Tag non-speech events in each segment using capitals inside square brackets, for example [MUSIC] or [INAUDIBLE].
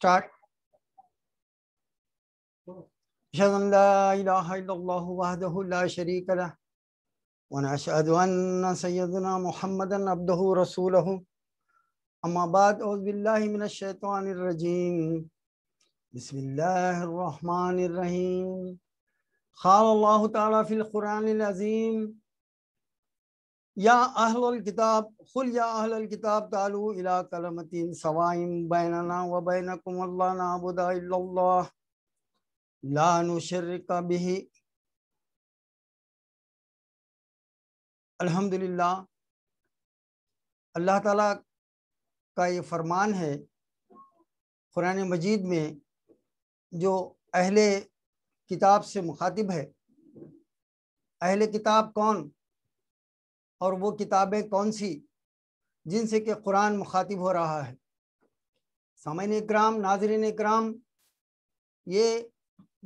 start. أشهد أن لا إله إلا الله وحده لا شريك له ونشهد أن سيدنا محمدا عبده ورسوله أما بعد أعوذ بالله من الشيطان الرجيم بسم الله الرحمن الرحيم قال الله تعالى في القرآن العظيم या अहलुल किताब खुल या अहलुल किताब तालु इला कलमतिन सवाइम बैनना व बैनकुम अल्लाह नाबुदा इल्लल्लाह ला नुशरिक बिही अल्हम्दुलिल्लाह अल्लाह ताला का ये फरमान है कुरान मजीद में जो अहले किताब से मुखातिब है अहले किताब कौन और वो किताबें कौन सी जिनसे कि कुरान मुखातिब हो रहा है सामिन कराम नाजरन कराम ये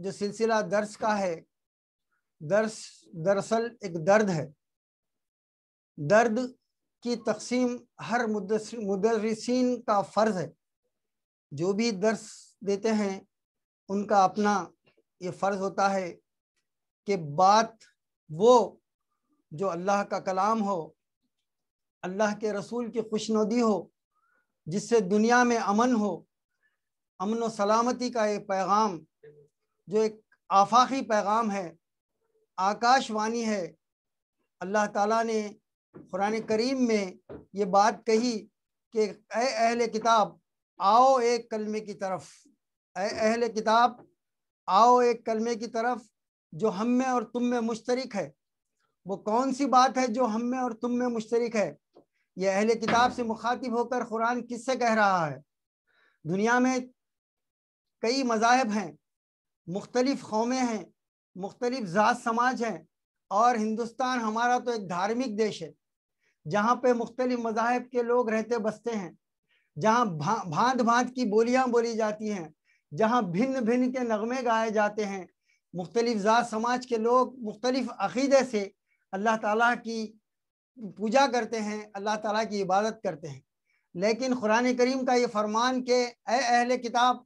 जो सिलसिला दर्स का है दर्स दरअसल एक दर्द है दर्द की तकसीम हर मुदरसिन का फ़र्ज़ है जो भी दर्स देते हैं उनका अपना ये फ़र्ज़ होता है कि बात वो जो अल्लाह का कलाम हो अल्लाह के रसूल की खुशनुदी हो जिससे दुनिया में अमन हो अमन व सलामती का ये पैगाम जो एक आफाकी पैगाम है आकाशवाणी है अल्लाह ताला ने कुरान करीम में ये बात कही कि अहल किताब आओ एक कलमे की तरफ अहले किताब आओ एक कलमे की तरफ जो हम में और तुम में मुश्तरक है वो कौन सी बात है जो हम में और तुम में मुश्तरक है यह अहल किताब से मुखातिब होकर कुरान किससे कह रहा है दुनिया में कई मजाहब हैं मुख्तलिफ कौमें हैं मुख्तलिफ ज़ात समाज हैं और हिंदुस्तान हमारा तो एक धार्मिक देश है जहाँ पे मुख्तलिफ मजाहब के लोग रहते बसते हैं जहाँ भा, भांत भांत की बोलियाँ बोली जाती हैं जहाँ भिन्न भिन्न के नगमे गाए जाते हैं मुख्तलिफ ज़ात समाज के लोग मुख्तलिफ अकीदे से अल्लाह ताला की पूजा करते हैं अल्लाह ताला की इबादत करते हैं लेकिन कुरान करीम का ये फरमान के ए अहल किताब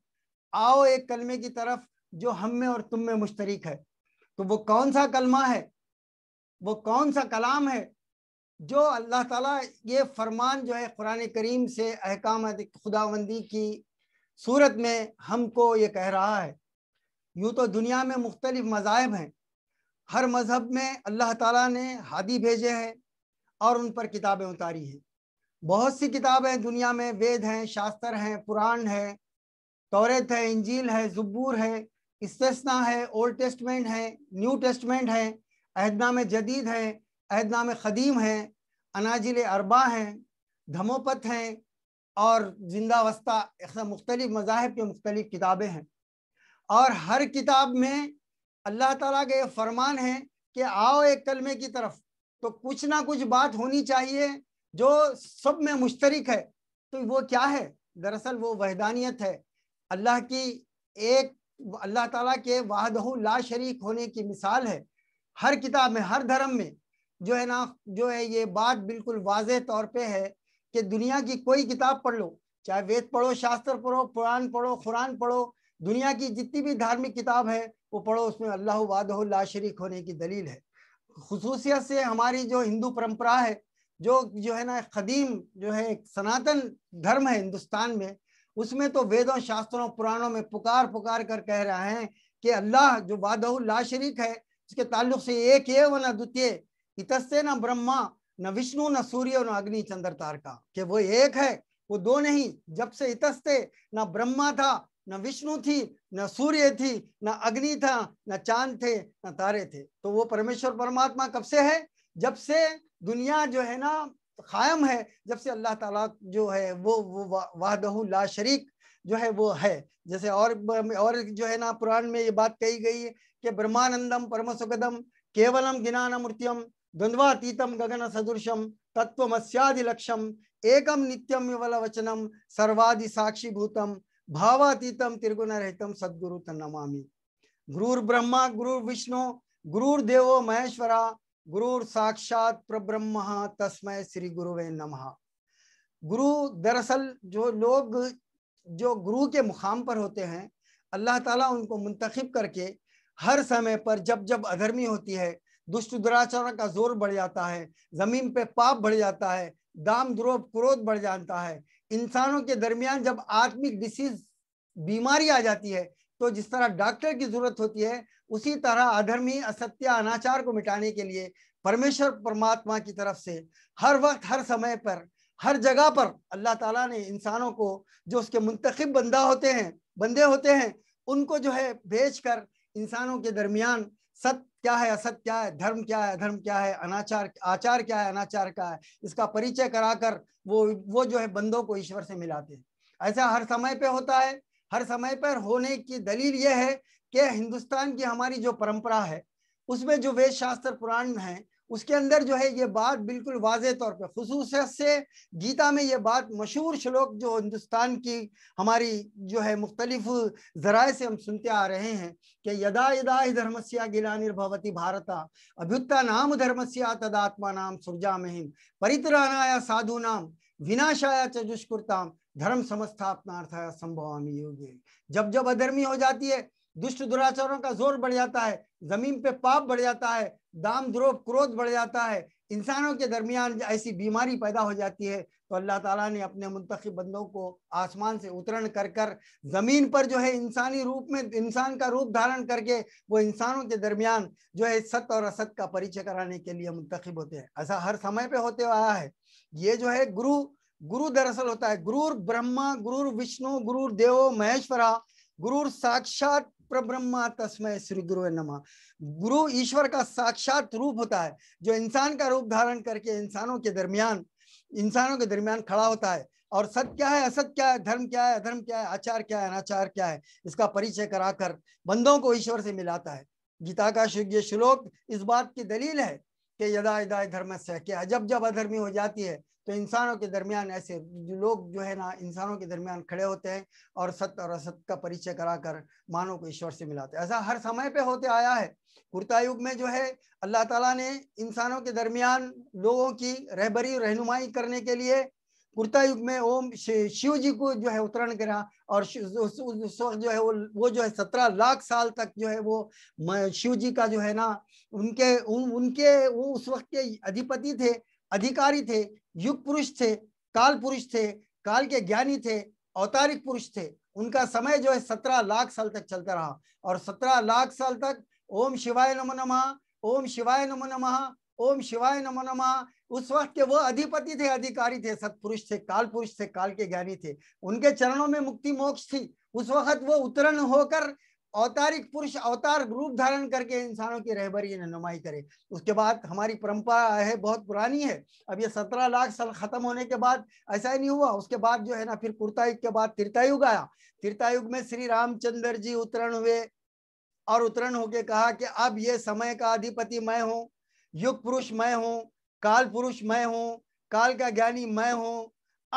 आओ एक कलमे की तरफ जो हम में और तुम में मुश्तरक है तो वो कौन सा कलमा है वो कौन सा कलाम है जो अल्लाह ताला ये फरमान जो है कुरान करीम से अहकाम खुदाबंदी की सूरत में हमको ये कह रहा है यूँ तो दुनिया में मुख्तलिफ मज़ाहब हैं हर मज़हब में अल्लाह ताला ने हादी भेजे हैं और उन पर किताबें उतारी हैं बहुत सी किताबें दुनिया में वेद हैं शास्त्र हैं पुराण है तौरत है इंजील है जब्बूर है इस्तना है ओल्ड टेस्टमेंट है न्यू टेस्टमेंट है अहदनाम जदीद है अहदनाम ख़दीम है अनाजिल अरबा हैं धमोपत हैं और जिंदा वस्ता मुख्तलिफ मज़ाहब के मुख्तलिफ किताबें हैं और हर किताब में अल्लाह ताला का ये फरमान है कि आओ एक कलमे की तरफ तो कुछ ना कुछ बात होनी चाहिए जो सब में मुश्तरक है तो वो क्या है दरअसल वो वहदानियत है अल्लाह की एक अल्लाह ताला के वाहदहू ला शरीक होने की मिसाल है हर किताब में हर धर्म में जो है ना जो है ये बात बिल्कुल वाज तौर पे है कि दुनिया की कोई किताब पढ़ लो चाहे वेद पढ़ो शास्त्र पढ़ो पुराण पढ़ो कुरान पढ़ो दुनिया की जितनी भी धार्मिक किताब है वो पढ़ो उसमें अल्लाह वादह ला शरीक होने की दलील है खसूसियत से हमारी जो हिंदू परंपरा है जो जो है ना कदीम जो है एक सनातन धर्म है हिंदुस्तान में उसमें तो वेदों शास्त्रों पुराणों में पुकार पुकार कर कह रहे हैं कि अल्लाह जो वादह ला शरीक है उसके ताल्लुक से एक ये व न द्वितीय इतस्य न ब्रह्मा न विष्णु न सूर्य न अग्नि चंद्र तारका कि वो एक है वो दो नहीं जब से इतस्ते ना ब्रह्मा था न विष्णु थी न सूर्य थी न अग्नि था न चांद थे न तारे थे तो वो परमेश्वर परमात्मा कब से है जब से दुनिया जो है ना कायम है जब से अल्लाह ताला जो है वो वो वाह ला शरीक जो है वो है जैसे और और जो है ना पुराण में ये बात कही गई है कि ब्रह्मानंदम परम सुखदम केवलम ज्ञानमूर्त्यम द्वंद्वातीतम गगन सदृशम तत्व मस्यादि लक्ष्यम एकम नित्यम विवल वचनम सर्वादि साक्षी भूतम भावातीतम त्रिगुण सद्गुरु तन्नमामि तमा ब्रह्मा गुरु विष्णु महेश्वरा गुरुर साक्षात प्रब्रह्म तस्मय श्री गुरुवे नमः गुरु दरअसल जो लोग जो गुरु के मुकाम पर होते हैं अल्लाह ताला उनको मुंतखब करके हर समय पर जब जब अधर्मी होती है दुष्ट दुराचार का जोर बढ़ जाता है जमीन पे पाप बढ़ जाता है दाम द्रोप क्रोध बढ़ जाता है इंसानों के दरमियान जब आत्मिक डिसीज बीमारी आ जाती है तो जिस तरह डॉक्टर की जरूरत होती है उसी तरह अधर्मी असत्य अनाचार को मिटाने के लिए परमेश्वर परमात्मा की तरफ से हर वक्त हर समय पर हर जगह पर अल्लाह ताला ने इंसानों को जो उसके मुंतखब बंदा होते हैं बंदे होते हैं उनको जो है भेज इंसानों के दरमियान सत्य क्या है असत क्या है धर्म क्या है धर्म क्या है अनाचार आचार क्या है अनाचार क्या है इसका परिचय कराकर वो वो जो है बंदों को ईश्वर से मिलाते हैं ऐसा हर समय पे होता है हर समय पर होने की दलील यह है कि हिंदुस्तान की हमारी जो परंपरा है उसमें जो वेद शास्त्र पुराण है उसके अंदर जो है ये बात बिल्कुल वाज तौर पर खसूस से गीता में ये बात मशहूर श्लोक जो हिंदुस्तान की हमारी जो है मुख्तलिफ ज़राए से हम सुनते आ रहे हैं कि यदा यदा ही धर्मस्या गिला निर्भवती भारत अभ्युत्ता नाम धर्मस्या तदात्मा नाम सुरजा महिम परित्रनाया साधु नाम विनाशाया चुष्कुरताम धर्म समस्थापनार्थाया संभवामी योगी जब जब अधर्मी हो जाती है दुष्ट दुराचारों का जोर बढ़ जाता है जमीन पे पाप बढ़ जाता है दाम द्रोह क्रोध बढ़ जाता है इंसानों के दरमियान ऐसी बीमारी पैदा हो जाती है तो अल्लाह ताला ने अपने मुंतखब बंदों को आसमान से उतरण कर कर ज़मीन पर जो है इंसानी रूप में इंसान का रूप धारण करके वो इंसानों के दरमियान जो है सत्य और असत का परिचय कराने के लिए मुंतखब होते हैं ऐसा हर समय पे होते आया है ये जो है गुरु गुरु दरअसल होता है गुरु ब्रह्मा गुरु विष्णु गुरु देवो महेश्वरा गुरु साक्षात प्रब्रह्मा तस्मय श्री गुरु नम गुरु ईश्वर का साक्षात रूप होता है जो इंसान का रूप धारण करके इंसानों के दरमियान इंसानों के दरमियान खड़ा होता है और सत्य क्या है असत क्या है धर्म क्या है अधर्म क्या है आचार क्या है अनाचार क्या है इसका परिचय कराकर बंदों को ईश्वर से मिलाता है गीता का ये श्लोक इस बात की दलील है कि यदा यदा धर्म से क्या जब जब अधर्मी हो जाती है तो इंसानों के दरमियान ऐसे लोग जो है ना इंसानों के दरमियान खड़े होते हैं और सत्य और असत्य का परिचय कराकर मानव को ईश्वर से मिलाते हैं ऐसा हर समय पे होते आया है कुर्ता युग में जो है अल्लाह ताला ने इंसानों के दरमियान लोगों की रहबरी रहनुमाई करने के लिए कुर्ता युग में ओम शिव जी को जो है उतरण करा और उस वक्त जो है वो वो जो है सत्रह लाख साल तक जो है वो शिव जी का जो है ना उनके उन, उनके वो उस वक्त के अधिपति थे अधिकारी थे युग पुरुष थे काल पुरुष थे काल के ज्ञानी थे अवतारिक पुरुष थे उनका समय जो है सत्रह लाख साल तक चलता रहा और सत्रह लाख साल तक ओम शिवाय नमो नमः ओम शिवाय नमो नमः ओम शिवाय नमो नमः उस वक्त के वो अधिपति थे अधिकारी थे सत्पुरुष थे काल पुरुष थे काल के ज्ञानी थे उनके चरणों में मुक्ति मोक्ष थी उस वक्त वो उत्तरण होकर अवतारिक पुरुष अवतार रूप धारण करके इंसानों की रहबरी नुमाई करे उसके बाद हमारी परंपरा है बहुत पुरानी है अब ये सत्रह लाख साल खत्म होने के बाद ऐसा ही नहीं हुआ उसके बाद जो है ना फिर कुर्तायुग के बाद त्रितायुग आया त्रितायुग में श्री रामचंद्र जी उत्तरण हुए और उत्तरण होके कहा कि अब ये समय का अधिपति मैं हूँ युग पुरुष मैं हूँ काल पुरुष मैं हूँ काल का ज्ञानी मैं हूँ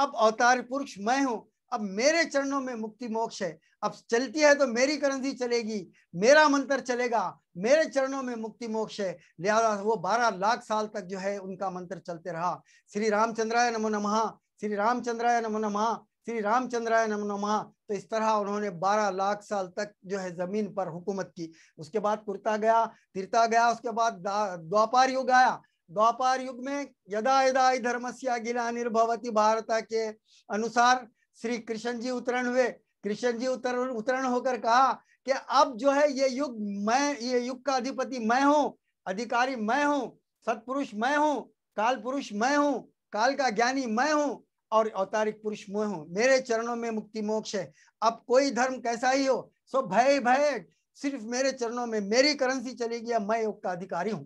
अब अवतार पुरुष मैं हूँ अब मेरे चरणों में मुक्ति मोक्ष है अब चलती है तो मेरी करंसी चलेगी मेरा मंत्र चलेगा मेरे चरणों में मुक्ति मोक्ष है लिहाजा वो बारह लाख साल तक जो है उनका मंत्र चलते रहा श्री रामचंद्राय नमो नमः श्री रामचंद्राय नमो नमः श्री रामचंद्राय नम नमः तो इस तरह उन्होंने बारह लाख साल तक जो है जमीन पर हुकूमत की उसके बाद कुर्ता गया तिरता गया उसके बाद द्वापार युग आया द्वापार युग में यदा यदा धर्मस्या गिला निर्भवती भारत के अनुसार श्री कृष्ण जी उत्तरण हुए कृष्ण जी उत्तर उत्तरण होकर कहा कि अब जो है ये युग मैं ये युग का अधिपति मैं हूँ अधिकारी मैं हूँ सत्पुरुष मैं हूँ काल पुरुष मैं हूँ काल का ज्ञानी मैं हूँ और अवतारिक पुरुष मैं हूँ मेरे चरणों में मुक्ति मोक्ष है अब कोई धर्म कैसा ही हो सो भय भय सिर्फ मेरे चरणों में मेरी करंसी चली गया मैं युग का अधिकारी हूँ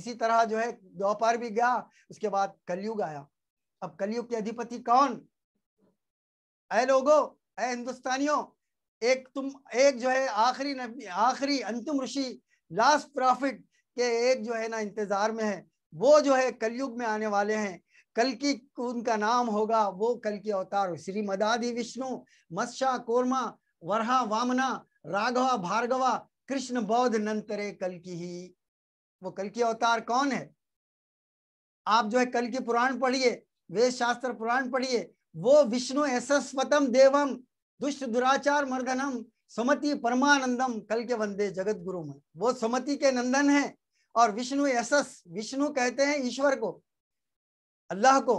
इसी तरह जो है द्वापार भी गया उसके बाद कलयुग आया अब कलयुग के अधिपति कौन अः लोगो अः हिंदुस्तानियों एक तुम एक जो है आखिरी आखिरी अंतिम ऋषि लास्ट प्रॉफिट के एक जो है ना इंतजार में है वो जो है कलयुग में आने वाले हैं कल की उनका नाम होगा वो कल की अवतार श्री मदादी विष्णु मत्स्या कोरमा वरहा वामना राघवा भार्गवा कृष्ण बौद्ध नंतरे कल की ही वो कल की अवतार कौन है आप जो है कल की पुराण पढ़िए वेद शास्त्र पुराण पढ़िए वो विष्णु ऐसा स्वतम देवम दुष्ट दुराचार मर्दनम समति परमानंदम कल के वंदे जगत गुरु में वो समति के नंदन है और विष्णु यशस विष्णु कहते हैं ईश्वर को अल्लाह को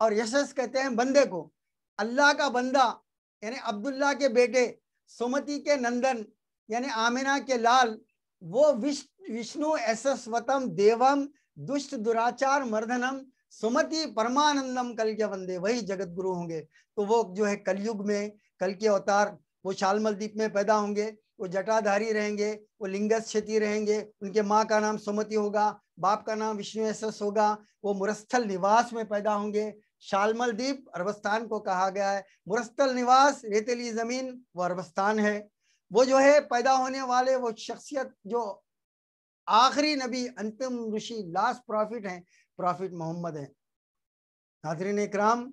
और यशस कहते हैं बंदे को अल्लाह का बंदा यानी अब्दुल्ला के बेटे सोमति के नंदन यानी आमिना के लाल वो विष्णु यशस्वतम देवम दुष्ट दुराचार मर्दनम सुमति परमानंदम कल के वंदे वही जगत गुरु होंगे तो वो जो है कलयुग में कल के अवतार वो शालमल दीप में पैदा होंगे वो जटाधारी रहेंगे वो लिंगस क्षति रहेंगे उनके माँ का नाम सुमति होगा बाप का नाम विष्णु एसस होगा वो मुरस्थल निवास में पैदा होंगे शालमल दीप अरबस्तान को कहा गया है मुरस्थल निवास रेतली जमीन वो अरबस्थान है वो जो है पैदा होने वाले वो शख्सियत जो आखिरी नबी अंतिम ऋषि लास्ट प्रॉफिट हैं प्रॉफिट मोहम्मद हैं नाजरीन इक्राम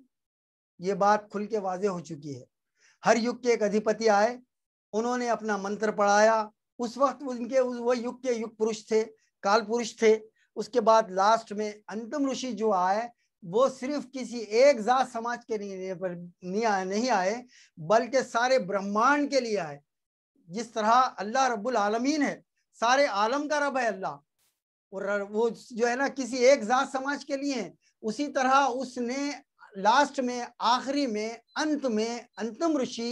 ये बात खुल के वाजे हो चुकी है हर युग के एक अधिपति आए उन्होंने अपना मंत्र पढ़ाया उस वक्त उनके उस वो युग के युग पुरुष थे काल पुरुष थे उसके बाद लास्ट में अंतिम ऋषि जो आए वो सिर्फ किसी एक जात समाज के पर नहीं आए नहीं आए बल्कि सारे ब्रह्मांड के लिए आए जिस तरह अल्लाह रब्बुल आलमीन है सारे आलम का रब है अल्लाह और वो जो है ना किसी एक जात समाज के लिए उसी तरह उसने लास्ट में आखिरी में अंत में अंतम ऋषि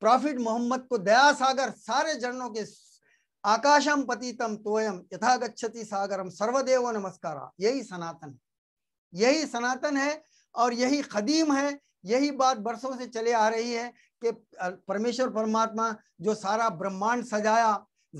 प्रॉफिट मोहम्मद को दया सागर सारे जनों के आकाशम पतितम तोयम यथा गच्छति सागरम सर्वदेव नमस्कार यही सनातन यही सनातन है और यही खदीम है यही बात बरसों से चले आ रही है कि परमेश्वर परमात्मा जो सारा ब्रह्मांड सजाया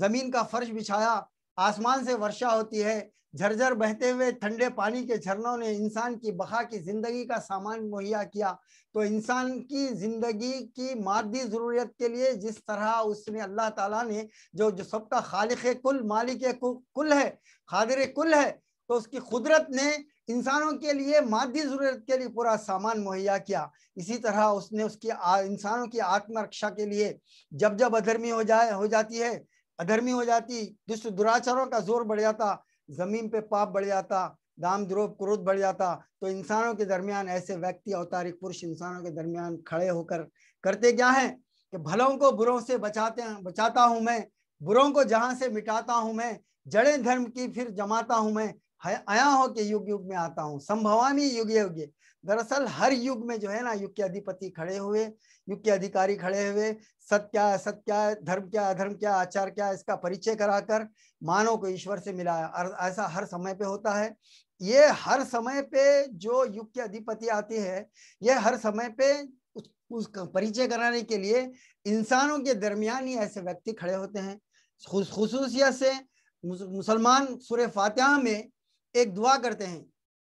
जमीन का फर्श बिछाया आसमान से वर्षा होती है झरझर बहते हुए ठंडे पानी के झरनों ने इंसान की बहा की जिंदगी का सामान मुहैया किया तो इंसान की जिंदगी की मादी जरूरत के लिए जिस तरह उसने अल्लाह ताला ने जो जो सबका खालिक कुल मालिक कुल है खादिर कुल है तो उसकी कुदरत ने इंसानों के लिए मादी जरूरत के लिए पूरा सामान मुहैया किया इसी तरह उसने उसकी इंसानों की आत्मरक्षा के लिए जब जब अधर्मी हो जाए हो जाती है अधर्मी हो जाती दुष्ट दुराचारों का जोर बढ़ जाता जमीन पे पाप बढ़ जाता दाम द्रोह क्रोध बढ़ जाता तो इंसानों के दरमियान ऐसे व्यक्ति अवतारिक पुरुष इंसानों के दरमियान खड़े होकर करते क्या है कि भलों को बुरों से बचाते हैं बचाता हूं मैं बुरों को जहां से मिटाता हूं मैं जड़े धर्म की फिर जमाता हूँ मैं आया हो के युग युग में आता हूँ संभवानी युग युग दरअसल हर युग में जो है ना युग के अधिपति खड़े हुए युग के अधिकारी खड़े हुए सत्य क्या असत क्या धर्म क्या अधर्म क्या आचार क्या इसका परिचय कराकर मानव को ईश्वर से मिलाया ऐसा हर समय पे होता है ये हर समय पे जो युग के अधिपति आती है ये हर समय पे उस, उसका परिचय कराने के लिए इंसानों के दरमियान ही ऐसे व्यक्ति खड़े होते हैं खसूसियत से मुसलमान सुर फातह में एक दुआ करते हैं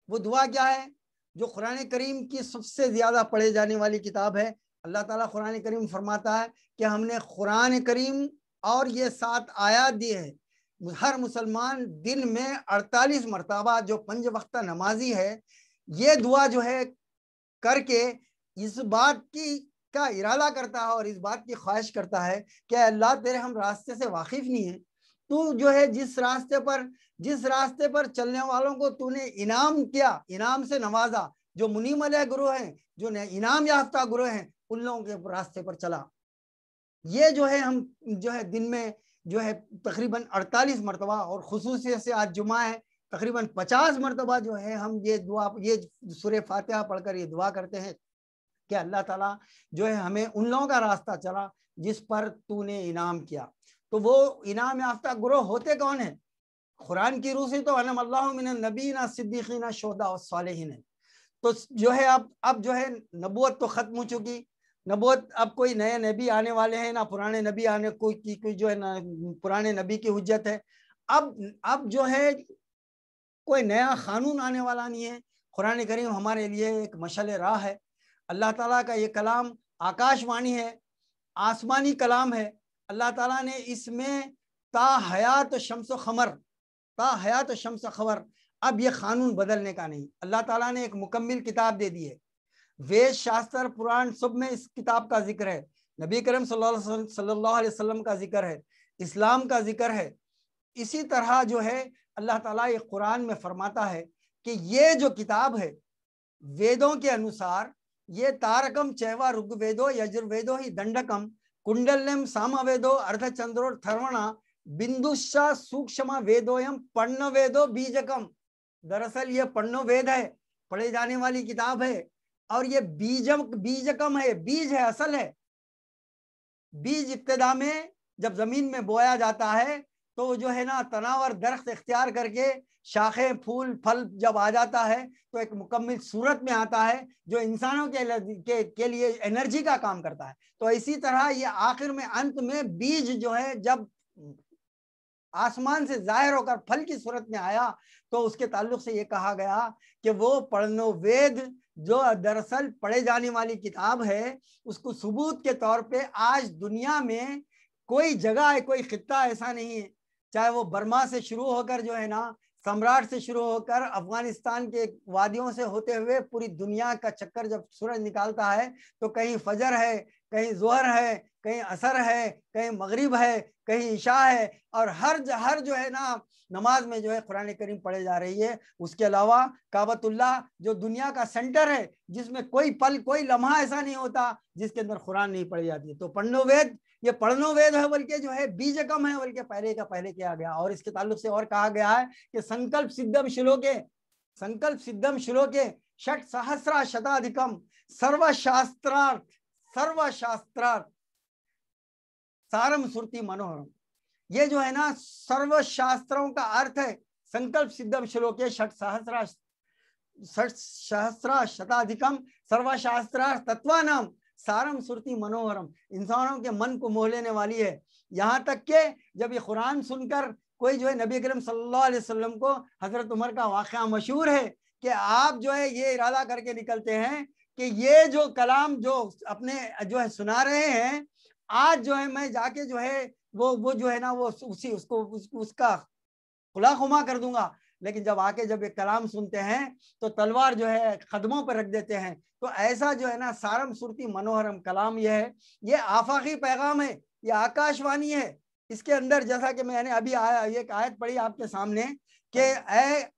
वो दुआ क्या है जो कुरान करीम की सबसे ज़्यादा पढ़े जाने वाली किताब है अल्लाह ताला कुरान करीम फरमाता है कि हमने कुरान करीम और ये सात आयात दिए हैं हर मुसलमान दिन में अड़तालीस मरतबा जो पंज वक्ता नमाजी है ये दुआ जो है करके इस बात की का इरादा करता है और इस बात की ख्वाहिश करता है कि अल्लाह तेरे हम रास्ते से वाकिफ़ नहीं है तू जो है जिस रास्ते पर जिस रास्ते पर चलने वालों को तूने इनाम किया इनाम से नवाजा जो मुनिमलय गुरु हैं जो इनाम याफ्ता गुरु हैं उन लोगों के रास्ते पर चला ये जो है हम जो है दिन में जो है तकरीबन 48 मरतबा और खसूसियत से आज जुमा है तकरीबन 50 मरतबा जो है हम ये दुआ ये सुर फातहा पढ़कर ये दुआ करते हैं कि अल्लाह ताला जो है हमें उन लोगों का रास्ता चला जिस पर तूने इनाम किया तो वो इनाम याफ्ता ग्रोह होते कौन है कुरान की रूह से तो नबी ना नबीना ना शोदा और है तो जो है अब अब जो है नबूत तो ख़त्म हो चुकी नबूत अब कोई नए नबी आने वाले हैं ना पुराने नबी आने कोई की कोई जो है ना पुराने नबी की हजत है अब अब जो है कोई नया कानून आने वाला नहीं है कुरान करीम हमारे लिए एक मशल राह है अल्लाह ताला का ये कलाम आकाशवाणी है आसमानी कलाम है अल्लाह ताला ने इसमें ता हयात शम्स खमर ता हयात शम्स खबर अब ये कानून बदलने का नहीं अल्लाह ताला ने एक मुकम्मल किताब दे दी है वेद शास्त्र पुराण सब में इस किताब का जिक्र है नबी करम सल्लल्लाहु अलैहि वसल्लम का जिक्र है इस्लाम का जिक्र है इसी तरह जो है अल्लाह ताला ये कुरान में फरमाता है कि ये जो किताब है वेदों के अनुसार ये तारकम चैवा ऋग्वेदो यजुर्वेदो ही दंडकम कुंडल्यम सामवेदो अर्धचंद्रो थर्वण बिंदुशा सूक्ष्म वेदोयम पन्न वेदो बीजकम दरअसल ये पन्नो वेद है पढ़े जाने वाली किताब है और ये बीजम बीजकम है बीज है असल है बीज इब्तदा में जब जमीन में बोया जाता है तो जो है ना तनावर दरख्त इख्तियार करके शाखें फूल फल जब आ जाता है तो एक मुकम्मल सूरत में आता है जो इंसानों के के, के लिए एनर्जी का काम करता है तो इसी तरह ये आखिर में अंत में बीज जो है जब आसमान से जाहिर होकर फल की सूरत में आया तो उसके ताल्लुक से ये कहा गया कि वो पढ़नो वेद जो दरअसल पढ़े जाने वाली किताब है उसको सबूत के तौर पर आज दुनिया में कोई जगह है कोई खत्ता ऐसा नहीं है चाहे वो बर्मा से शुरू होकर जो है ना सम्राट से शुरू होकर अफगानिस्तान के वादियों से होते हुए पूरी दुनिया का चक्कर जब सूरज निकालता है तो कहीं फजर है कहीं जोहर है कहीं असर है कहीं मगरिब है कहीं ईशा है और हर ज, हर जो है ना नमाज में जो है कुरान करीम पढ़े जा रही है उसके अलावा काबतुल्ला जो दुनिया का सेंटर है जिसमें कोई पल कोई लम्हा ऐसा नहीं होता जिसके अंदर कुरान नहीं पढ़ी जाती तो पढ़ो वेद ये पढ़नो वेद है बल्कि जो है बीज कम है बल्कि पहले का पहले किया गया और इसके ताल्लुक से और कहा गया है कि संकल्प सिद्धम श्लोके संकल्प सिद्धम श्लोके षट सहस्रा शताधिकम सर्वशास्त्रार्थ सर्वशास्त्रार्थ सारम श्रुति मनोहरम ये जो है ना सर्वशास्त्रों का अर्थ है संकल्प सिद्धम श्लोके षट सहस्रा षट सहस्रा शताधिकम सर्वशास्त्रार्थ नाम सारम सुरती मनोहरम इंसानों के मन को मोह लेने वाली है यहाँ तक के जब ये कुरान सुनकर कोई जो है नबी करम सल्लल्लाहु अलैहि वसल्लम को हजरत उमर का वाक़ मशहूर है कि आप जो है ये इरादा करके निकलते हैं कि ये जो कलाम जो अपने जो है सुना रहे हैं आज जो है मैं जाके जो है वो वो जो है ना वो उसी उसको उस, उसका खुला खुमा कर दूंगा लेकिन जब आके जब ये कलाम सुनते हैं तो तलवार जो है कदमों पर रख देते हैं तो ऐसा जो है ना सारम सुरती मनोहरम कलाम यह है ये आफाकी पैगाम है ये आकाशवाणी है इसके अंदर जैसा कि मैंने अभी आया एक आयत पढ़ी आपके सामने कि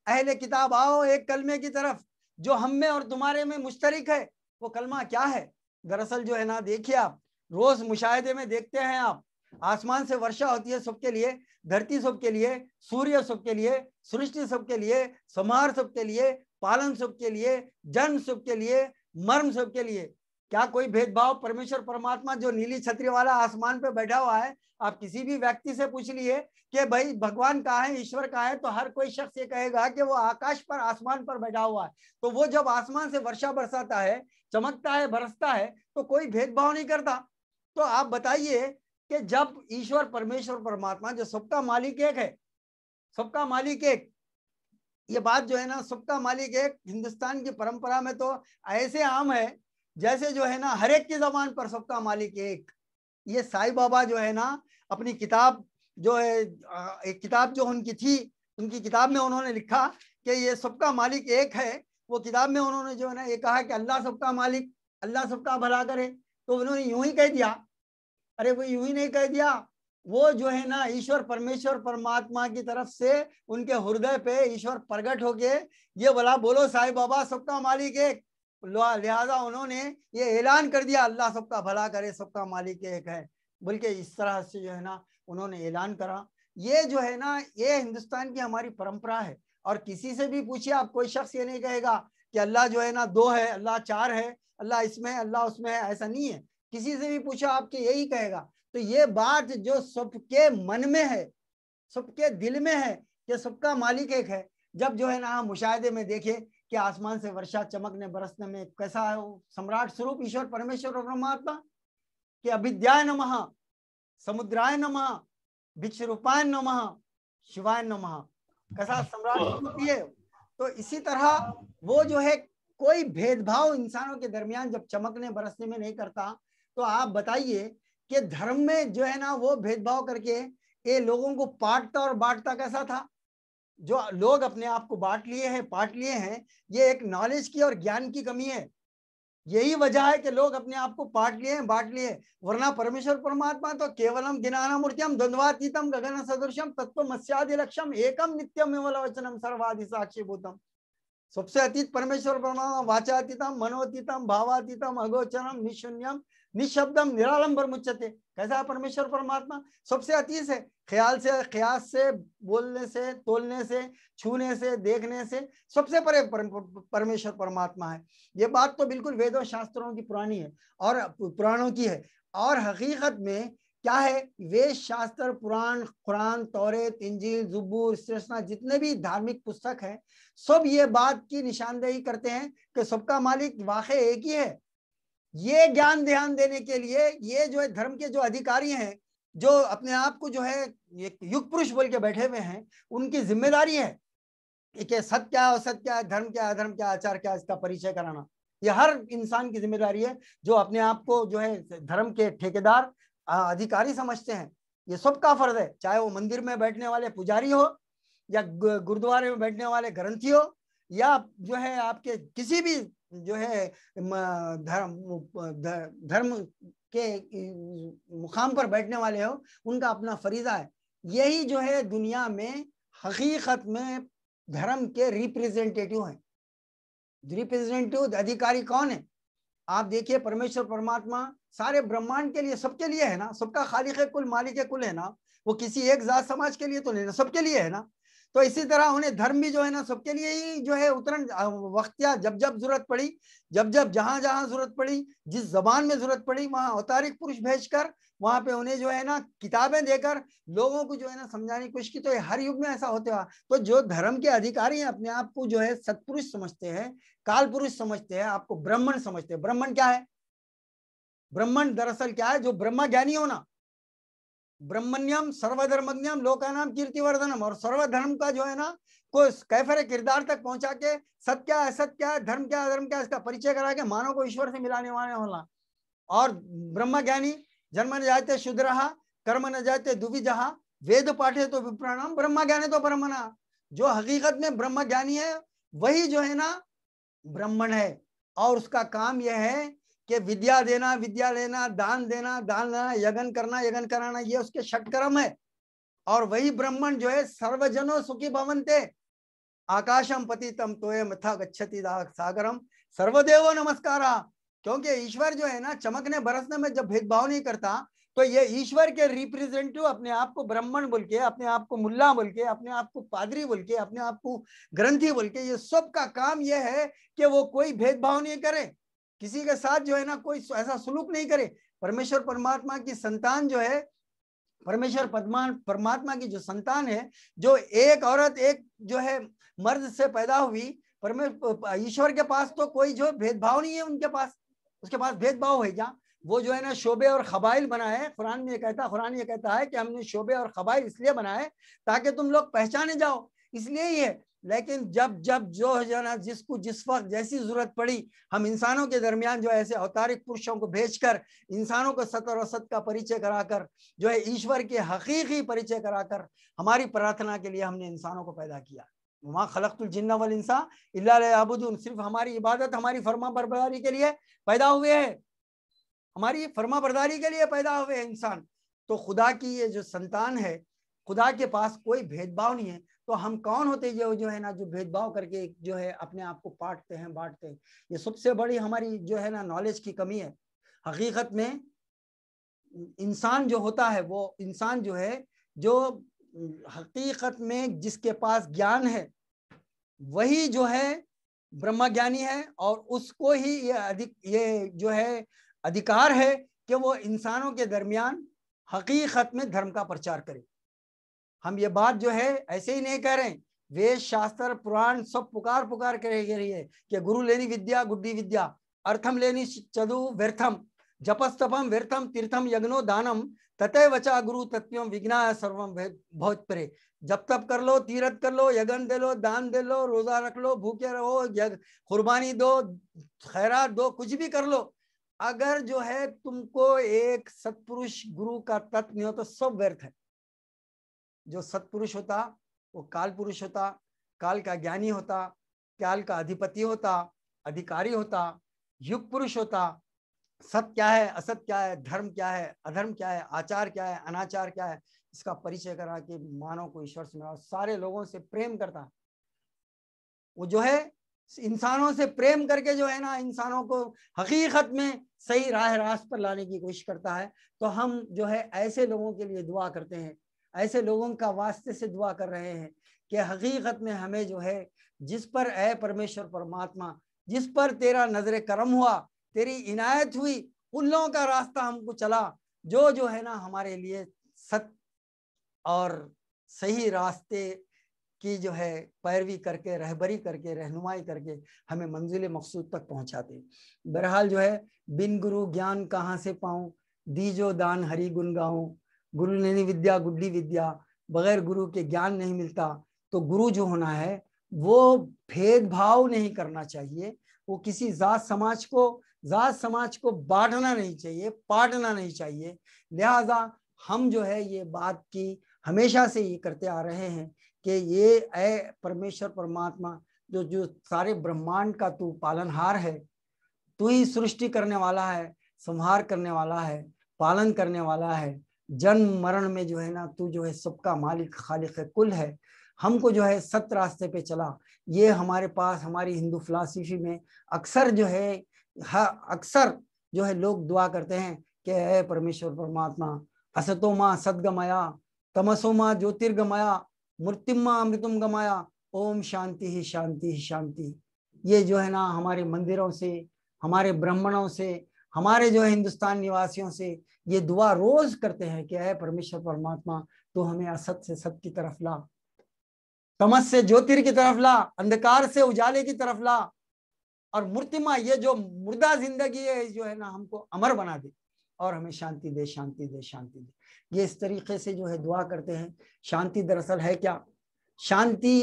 अहले किताब आओ एक कलमे की तरफ जो हम में और तुम्हारे में मुश्तरक है वो कलमा क्या है दरअसल जो है ना देखिए आप रोज मुशाहे में देखते हैं आप आसमान से वर्षा होती है सबके लिए धरती सबके लिए सूर्य सबके लिए सृष्टि सबके लिए समार सबके लिए पालन सबके लिए जन्म सबके लिए मर्म सबके लिए क्या कोई भेदभाव परमेश्वर परमात्मा जो नीली छतरी वाला आसमान पे बैठा हुआ है आप किसी भी व्यक्ति से पूछ लिए कि भाई भगवान कहाँ है ईश्वर कहाँ है तो हर कोई शख्स ये कहेगा कि वो आकाश पर आसमान पर बैठा हुआ है तो वो जब आसमान से वर्षा बरसाता है चमकता है बरसता है तो कोई भेदभाव नहीं करता तो आप बताइए कि जब ईश्वर परमेश्वर परमात्मा जो सबका मालिक एक है सबका मालिक एक ये बात जो है ना सबका मालिक एक हिंदुस्तान की परंपरा में तो ऐसे आम है जैसे जो है ना हर एक की जबान पर सबका मालिक एक ये साई बाबा जो है ना अपनी किताब जो है एक किताब जो उनकी थी उनकी किताब में उन्होंने लिखा कि ये सबका मालिक एक है वो किताब में उन्होंने जो है ना ये कहा कि अल्लाह सबका मालिक अल्लाह सबका भला करे तो उन्होंने यूं ही कह दिया अरे वो यू ही नहीं कह दिया वो जो है ना ईश्वर परमेश्वर परमात्मा की तरफ से उनके हृदय पे ईश्वर प्रकट होके ये बोला बोलो साई बाबा सबका मालिक एक लिहाजा उन्होंने ये ऐलान कर दिया अल्लाह सबका भला करे सबका मालिक एक है बोल के इस तरह से जो है ना उन्होंने ऐलान करा ये जो है ना ये हिंदुस्तान की हमारी परंपरा है और किसी से भी पूछिए आप कोई शख्स ये नहीं कहेगा कि अल्लाह जो है ना दो है अल्लाह चार है अल्लाह इसमें है अल्लाह उसमें है ऐसा नहीं है किसी से भी पूछो आपके यही कहेगा तो ये बात जो सबके मन में है सबके दिल में है कि सबका मालिक एक है जब जो है ना हम मुशाहे में देखे कि आसमान से वर्षा चमकने बरसने में कैसा है वो सम्राट स्वरूप ईश्वर परमेश्वर और परमात्मा कि अभिद्याय नमः समुद्राय नमः भिक्ष रूपाय नमः शिवाय महा कैसा सम्राट स्वरूप ये तो इसी तरह वो जो है कोई भेदभाव इंसानों के दरमियान जब चमकने बरसने में नहीं करता तो आप बताइए कि धर्म में जो है ना वो भेदभाव करके ये लोगों को पाटता और बांटता कैसा था जो लोग अपने आप को बांट लिए हैं पाट लिए हैं ये एक नॉलेज की और ज्ञान की कमी है यही वजह है कि लोग अपने आप को पाट लिए हैं बांट लिए वरना परमेश्वर परमात्मा तो केवलम मूर्ति हम द्वंद्वातीतम गगन सदृशम तत्व मत्स्यादि लक्ष्यम एकम नित्यम एवल सर्वाधि साक्षी भूतम सबसे अतीत परमेश्वर परमात्मा वाचातीतम मनोतीतम भावातीतम अगोचरम निशून्यम निशब्दम निरालंबर मुच्छते कैसा है परमेश्वर परमात्मा सबसे अतीत है ख्याल से ख्यास से बोलने से तोलने से छूने से देखने से सबसे परे परमेश्वर परमात्मा है ये बात तो बिल्कुल वेदों शास्त्रों की पुरानी है और पुराणों की है और हकीकत में क्या है वेद शास्त्र पुराण कुरान तौरे तंजील जुबूर सृष्णा जितने भी धार्मिक पुस्तक हैं सब ये बात की निशानदेही करते हैं कि सबका मालिक वाक़ एक ही है ये ज्ञान ध्यान देने के लिए ये जो है धर्म के जो अधिकारी हैं जो अपने आप को जो है युग पुरुष बोल के बैठे हुए हैं उनकी जिम्मेदारी है कि सत्य क्या असत्य क्या धर्म क्या अधर्म क्या आचार क्या इसका परिचय कराना ये हर इंसान की जिम्मेदारी है जो अपने आप को जो है धर्म के ठेकेदार अधिकारी समझते हैं ये सबका फर्ज है चाहे वो मंदिर में बैठने वाले पुजारी हो या गुरुद्वारे में बैठने वाले ग्रंथी हो या जो है आपके किसी भी जो है धर्म धर्म के मुकाम पर बैठने वाले हो उनका अपना फरीजा है यही जो है दुनिया में हकीकत में धर्म के रिप्रेजेंटेटिव हैं रिप्रेजेंटेटिव अधिकारी कौन है आप देखिए परमेश्वर परमात्मा सारे ब्रह्मांड के लिए सबके लिए है ना सबका खालिक कुल मालिक कुल है ना वो किसी एक जात समाज के लिए तो नहीं ना सबके लिए है ना तो इसी तरह उन्हें धर्म भी जो है ना सबके लिए ही जो है उतरण वक्तिया जब जब जरूरत पड़ी जब जब जहां जहां जरूरत पड़ी जिस जबान में जरूरत पड़ी वहां अवतारिक पुरुष भेजकर वहां पे उन्हें जो है ना किताबें देकर लोगों को जो है ना समझाने की कोशिश की तो हर युग में ऐसा होते हुआ तो जो धर्म के अधिकारी हैं अपने आप को जो है सत्पुरुष समझते हैं काल पुरुष समझते हैं आपको ब्राह्मण समझते हैं ब्राह्मण क्या है ब्राह्मण दरअसल क्या है जो ब्रह्मा ज्ञानी होना ब्रह्मण्यम सर्वधर्मज्ञम लोकानाम कीर्तिवर्धनम और सर्वधर्म का जो है ना को कैफरे किरदार तक पहुंचा के सत्य असत्य धर्म क्या अधर्म क्या इसका परिचय करा के मानव को ईश्वर से मिलाने वाले होना और ब्रह्म ज्ञानी जन्म न जाते शुद्ध रहा कर्म न जाते दुबी जहा वेद पाठे तो विप्रणाम ब्रह्म ज्ञाने तो ब्रह्मणा जो हकीकत में ब्रह्म ज्ञानी है वही जो है ना ब्राह्मण है और उसका काम यह है कि विद्या देना विद्या लेना दान देना दान लेना यगन करना यगन कराना ये उसके षटक्रम है और वही ब्राह्मण जो है सर्वजनो सुखी भवनते आकाशम पति तम तो मथा गच्छति सागरम सर्वदेव नमस्कार क्योंकि ईश्वर जो है ना चमकने बरसने में जब भेदभाव नहीं करता तो ये ईश्वर के रिप्रेजेंटेटिव अपने आप को ब्राह्मण बोल के अपने आप को मुल्ला बोल के अपने आप को पादरी बोल के अपने आप को ग्रंथी बोल के ये सब का काम यह है कि वो कोई भेदभाव नहीं करे किसी के साथ जो है ना कोई ऐसा सुलूक नहीं करे परमेश्वर परमात्मा की संतान जो है परमेश्वर परमात्मा की जो संतान है जो एक औरत एक जो है मर्द से पैदा हुई परमेश्वर ईश्वर के पास तो कोई जो भेदभाव नहीं है उनके पास उसके पास भेदभाव है क्या वो जो है ना शोबे और खबाइल बनाए कुरान में ये कहता कुरान ये कहता है कि हमने शोबे और खबाइल इसलिए बनाए ताकि तुम लोग पहचाने जाओ इसलिए ही है लेकिन जब जब जो है जाना जिसको जिस वक्त जैसी जरूरत पड़ी हम इंसानों के दरमियान जो ऐसे अवतारिक पुरुषों को भेजकर इंसानों को सत और असत का परिचय कराकर जो है ईश्वर के हकीकी परिचय कराकर हमारी प्रार्थना के लिए हमने इंसानों को पैदा किया वहाँ खलकतुलजिन्ना वाल इंसान अबुदून सिर्फ हमारी इबादत हमारी फर्मा बरबरदारी के लिए पैदा हुए है हमारी फर्मा बरदारी के लिए पैदा हुए है इंसान तो खुदा की ये जो संतान है खुदा के पास कोई भेदभाव नहीं है तो हम कौन होते जो जो है ना जो भेदभाव करके जो है अपने आप को पाटते हैं बांटते हैं ये सबसे बड़ी हमारी जो है ना नॉलेज की कमी है हकीकत में इंसान जो होता है वो इंसान जो है जो हकीकत में जिसके पास ज्ञान है वही जो है ब्रह्म ज्ञानी है और उसको ही ये अधिक ये जो है अधिकार है कि वो इंसानों के दरमियान हकीकत में धर्म का प्रचार करे हम ये बात जो है ऐसे ही नहीं कह रहे वेद शास्त्र पुराण सब पुकार पुकार कह रही है कि गुरु लेनी विद्या गुड्डी विद्या अर्थम लेनी चदु व्यर्थम जपस्तपम व्यर्थम तीर्थम यज्ञो दानम ततः वचा गुरु तत्व विघ्ना सर्वम बहुत परे जब तप कर लो तीरथ कर लो यगन दे लो दान दे लो रोजा रख लो भूखे रहो कुर्बानी दो खैरा दो कुछ भी कर लो अगर जो है तुमको एक सत्पुरुष गुरु का तत्व नहीं हो तो सब व्यर्थ है जो सत्पुरुष होता वो काल पुरुष होता काल का ज्ञानी होता काल का अधिपति होता अधिकारी होता युग पुरुष होता सत क्या है असत क्या है धर्म क्या है अधर्म क्या है आचार क्या है अनाचार क्या है इसका परिचय करा के मानव को ईश्वर से मिला सारे लोगों से प्रेम करता वो जो है इंसानों से प्रेम करके जो है ना इंसानों को हकीकत में सही राह रास्त पर लाने की कोशिश करता है तो हम जो है ऐसे लोगों के लिए दुआ करते हैं ऐसे लोगों का वास्ते से दुआ कर रहे हैं कि हकीकत में हमें जो है जिस पर ए परमेश्वर परमात्मा जिस पर तेरा नजर करम हुआ तेरी इनायत हुई उन लोगों का रास्ता हमको चला जो जो है ना हमारे लिए सत और सही रास्ते की जो है पैरवी करके रहबरी करके रहनुमाई करके हमें मंजिल मकसूद तक पहुंचाते बहरहाल जो है बिन गुरु ज्ञान कहाँ से पाऊँ दीजो दान हरी गुन गाऊँ गुरु लेनी विद्या गुड्डी विद्या बगैर गुरु के ज्ञान नहीं मिलता तो गुरु जो होना है वो भेदभाव नहीं करना चाहिए वो किसी जात समाज को जात समाज को बांटना नहीं चाहिए पाटना नहीं चाहिए लिहाजा हम जो है ये बात की हमेशा से ये करते आ रहे हैं कि ये ऐ परमेश्वर परमात्मा जो जो सारे ब्रह्मांड का तू पालनहार है तू ही सृष्टि करने वाला है संहार करने वाला है पालन करने वाला है जन्म मरण में जो है ना तू जो है सबका मालिक खालिक है कुल है हमको जो है सत रास्ते पे चला ये हमारे पास हमारी हिंदू फिलासफी में अक्सर जो है अक्सर जो है लोग दुआ करते हैं कि हे परमेश्वर परमात्मा असतो माँ सदगमया तमसो माँ ज्योतिर्गमया मृत्युमा अमृतुम गमाया ओम शांति ही शांति ही शांति ये जो है ना हमारे मंदिरों से हमारे ब्राह्मणों से हमारे जो हिंदुस्तान निवासियों से ये दुआ रोज करते हैं कि अः परमेश्वर परमात्मा तो हमें असत से सत की तरफ ला तमस से ज्योतिर की तरफ ला अंधकार से उजाले की तरफ ला और मूर्तिमा ये जो मुर्दा जिंदगी है जो है ना हमको अमर बना दे और हमें शांति दे शांति दे शांति दे ये इस तरीके से जो है दुआ करते हैं शांति दरअसल है क्या शांति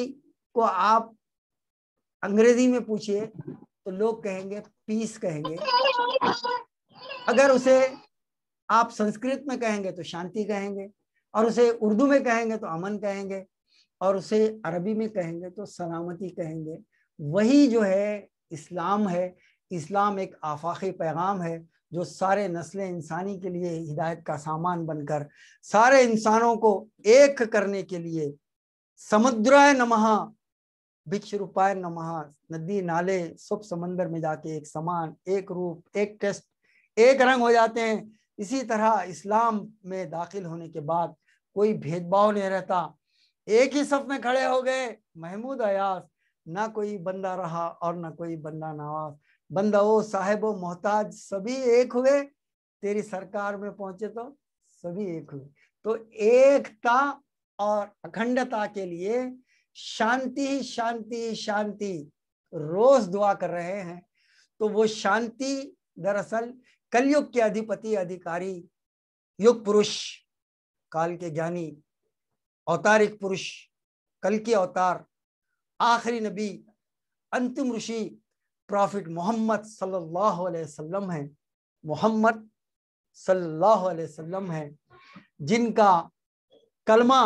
को आप अंग्रेजी में पूछिए तो लोग कहेंगे पीस कहेंगे [LAUGHS] अगर उसे आप संस्कृत में कहेंगे तो शांति कहेंगे और उसे उर्दू में कहेंगे तो अमन कहेंगे और उसे अरबी में कहेंगे तो सलामती कहेंगे वही जो है इस्लाम है इस्लाम एक आफाखी पैगाम है जो सारे नस्ल इंसानी के लिए हिदायत का सामान बनकर सारे इंसानों को एक करने के लिए समुद्र नमहा वृक्ष रूपाय नमः नदी नाले सब समंदर में जाके एक समान एक रूप एक टेस्ट एक रंग हो जाते हैं इसी तरह इस्लाम में दाखिल होने के बाद कोई भेदभाव नहीं रहता एक ही सफ में खड़े हो गए महमूद अयास ना कोई बंदा रहा और ना कोई बंदा नवाज बंदा ओ साहेब मोहताज सभी एक हुए तेरी सरकार में पहुंचे तो सभी एक हुए तो एकता और अखंडता के लिए शांति शांति शांति रोज दुआ कर रहे हैं तो वो शांति दरअसल कलयुग के अधिपति अधिकारी युग पुरुष काल के ज्ञानी अवतारिक पुरुष कल के अवतार आखिरी नबी अंतिम ऋषि प्रॉफिट मोहम्मद सल्लल्लाहु अलैहि वसल्लम हैं मोहम्मद सल्लल्लाहु अलैहि वसल्लम हैं जिनका कलमा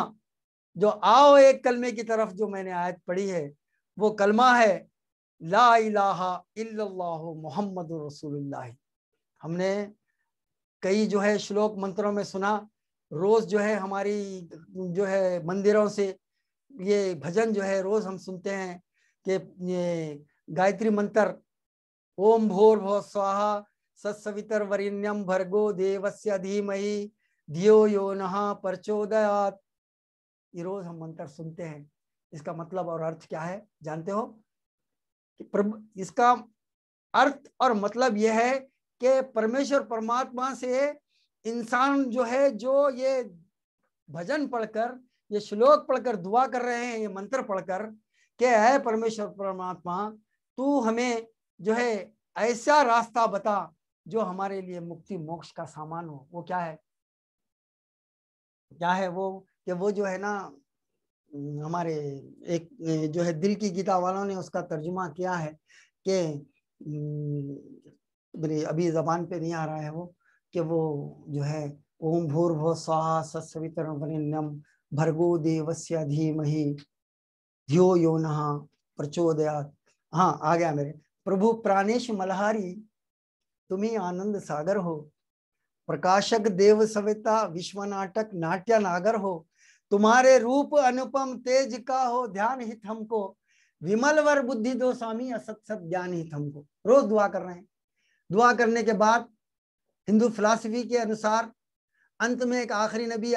जो आओ एक कलमे की तरफ जो मैंने आयत पढ़ी है वो कलमा है ला मोहम्मद रसूल हमने कई जो है श्लोक मंत्रों में सुना रोज़ जो है हमारी जो है मंदिरों से ये भजन जो है रोज़ हम सुनते हैं कि ये गायत्री मंत्र ओम भोर भो स्वाहा सत्सवितर वरिण्यम भर्गो देवस्य धीमहि धियो यो नहा प्रचोदयात ये रोज हम मंत्र सुनते हैं इसका मतलब और अर्थ क्या है जानते हो कि इसका अर्थ और मतलब यह है कि परमेश्वर परमात्मा से इंसान जो है जो ये भजन पढ़कर ये श्लोक पढ़कर दुआ कर रहे हैं ये मंत्र पढ़कर के है परमेश्वर परमात्मा तू हमें जो है ऐसा रास्ता बता जो हमारे लिए मुक्ति मोक्ष का सामान हो वो क्या है क्या है वो कि वो जो है ना हमारे एक जो है दिल की गीता वालों ने उसका तर्जुमा किया है कि मेरी अभी जबान पे नहीं आ रहा है वो कि वो जो है ओम भूर्भो स्वाहा सत्सवितरम भर्गो देवस्य धीमहि धियो यो नहा प्रचोदयात हाँ आ गया मेरे प्रभु प्राणेश मल्हारी तुम्ही आनंद सागर हो प्रकाशक देव सविता विश्व नाटक नाट्य नागर हो तुम्हारे रूप अनुपम तेज का हो ध्यान हित हमको विमल वर बुद्धि दो स्वामी असत सत ज्ञान हित हमको रोज दुआ कर रहे हैं दुआ करने के बाद हिंदू फिलासफी के अनुसार अंत में एक आखिरी नबी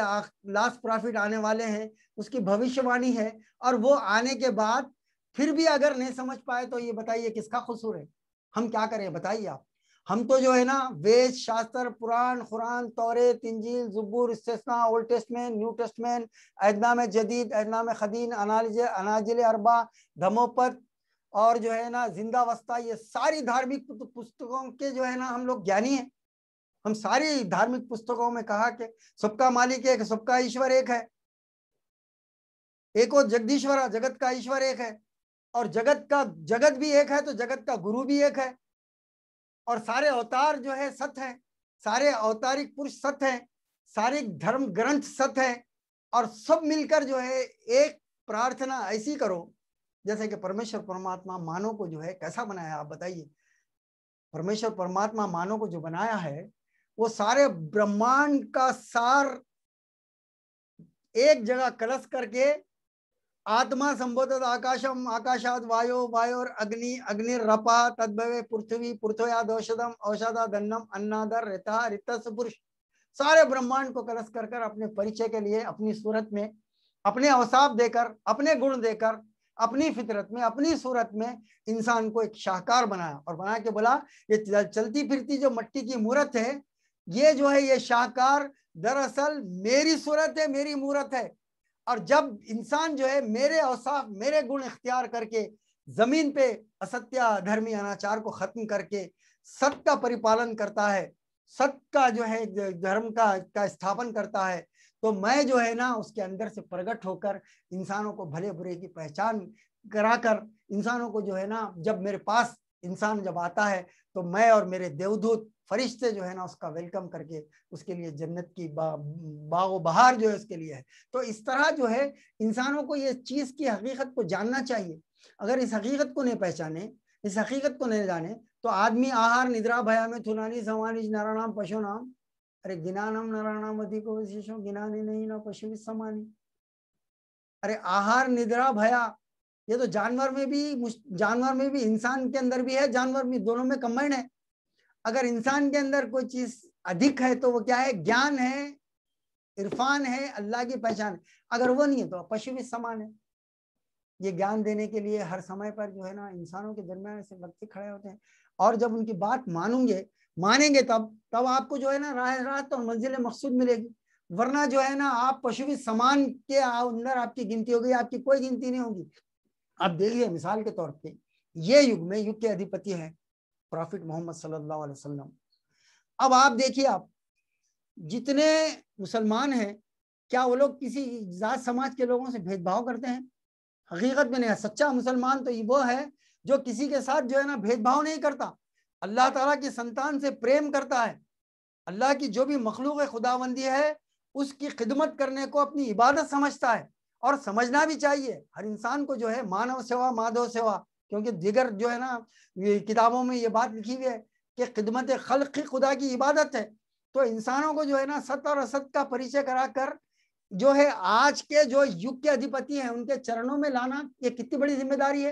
लास्ट प्रॉफिट आने वाले हैं उसकी भविष्यवाणी है और वो आने के बाद फिर भी अगर नहीं समझ पाए तो ये बताइए किसका कसूर है हम क्या करें बताइए आप हम तो जो है ना वेद शास्त्र पुराण कुरान तौरे तंजील जबूर इस्तना ओल्ड टेस्टमेंट न्यू टेस्टमेंट अहदनाम जदीद अहदनाम खदीन अनाज अनाजिल अरबा धमोपत और जो है ना जिंदा वस्ता ये सारी धार्मिक पुस्तकों के जो है ना हम लोग ज्ञानी हैं हम सारी धार्मिक पुस्तकों में कहा कि सबका मालिक एक सबका ईश्वर एक है एक और जगदीश्वरा जगत का ईश्वर एक है और जगत का जगत भी एक है तो जगत का गुरु भी एक है और सारे अवतार जो है सत्य है सारे अवतारिक पुरुष सत्य है सारे धर्म ग्रंथ सत्य है और सब मिलकर जो है एक प्रार्थना ऐसी करो जैसे कि परमेश्वर परमात्मा मानव को जो है कैसा बनाया आप बताइए परमेश्वर परमात्मा मानव को जो बनाया है वो सारे ब्रह्मांड का सार एक जगह कलश करके आत्मा संबोध आकाशम आकाशाद वायो वायोर अग्नि अग्नि रपा तद्भवे पृथ्वी पृथ्वयाद औषधम औषधा धनम अन्नादर रिता रितस पुरुष सारे ब्रह्मांड को कलश कर कर अपने परिचय के लिए अपनी सूरत में अपने अवसाप देकर अपने गुण देकर अपनी फितरत में अपनी सूरत में इंसान को एक शाहकार बनाया और बना के बोला ये चलती फिरती जो मट्टी की मूर्त है ये जो है ये शाहकार दरअसल मेरी सूरत है मेरी मूर्त है और जब इंसान जो है मेरे औसाफ मेरे गुण इख्तियार करके जमीन पे असत्य धर्मी अनाचार को खत्म करके सत्य का परिपालन करता है सत्य का जो है धर्म का का स्थापन करता है तो मैं जो है ना उसके अंदर से प्रकट होकर इंसानों को भले बुरे की पहचान कराकर इंसानों को जो है ना जब मेरे पास इंसान जब आता है तो मैं और मेरे देवदूत फरिश्ते जो है ना उसका वेलकम करके उसके लिए जन्नत की बा, बहार जो है उसके लिए है तो इस तरह जो है इंसानों को ये चीज़ की हकीकत को जानना चाहिए अगर इस हकीकत को नहीं पहचाने इस हकीकत को नहीं जाने तो आदमी आहार निद्रा भया में थुनानी समानी नाराणाम पशु नाम अरे गिना नाम नाराणाम अधिको विशेषो गिनाने नहीं ना पशु समानी अरे आहार निद्रा भया ये तो जानवर में भी जानवर में भी इंसान के अंदर भी है जानवर में दोनों में कंबाइंड है अगर इंसान के अंदर कोई चीज अधिक है तो वो क्या है ज्ञान है इरफान है अल्लाह की पहचान है अगर वो नहीं है तो पशु भी समान है ये ज्ञान देने के लिए हर समय पर जो है ना इंसानों के दरमियान ऐसे व्यक्ति खड़े होते हैं और जब उनकी बात मानूंगे मानेंगे तब तब आपको जो है ना राह राहत और मंजिल मकसूद मिलेगी वरना जो है ना आप पशु भी समान के अंदर आपकी गिनती होगी आपकी कोई गिनती नहीं होगी आप देखिए मिसाल के तौर पे ये युग में युग के अधिपति हैं प्रॉफिट मोहम्मद सल्लल्लाहु अलैहि वसल्लम अब आप देखिए आप जितने मुसलमान हैं क्या वो लोग किसी जात समाज के लोगों से भेदभाव करते हैं हकीकत में नहीं सच्चा मुसलमान तो वो है जो किसी के साथ जो है ना भेदभाव नहीं करता अल्लाह ताला की संतान से प्रेम करता है अल्लाह की जो भी मखलूक खुदाबंदी है उसकी खिदमत करने को अपनी इबादत समझता है और समझना भी चाहिए हर इंसान को जो है मानव सेवा माधव सेवा क्योंकि दिगर जो है ना ये किताबों में ये बात लिखी हुई है कि खिदमत खल की खुदा की इबादत है तो इंसानों को जो है ना सत और असत का परिचय करा कर जो है आज के जो युग के अधिपति हैं उनके चरणों में लाना ये कितनी बड़ी जिम्मेदारी है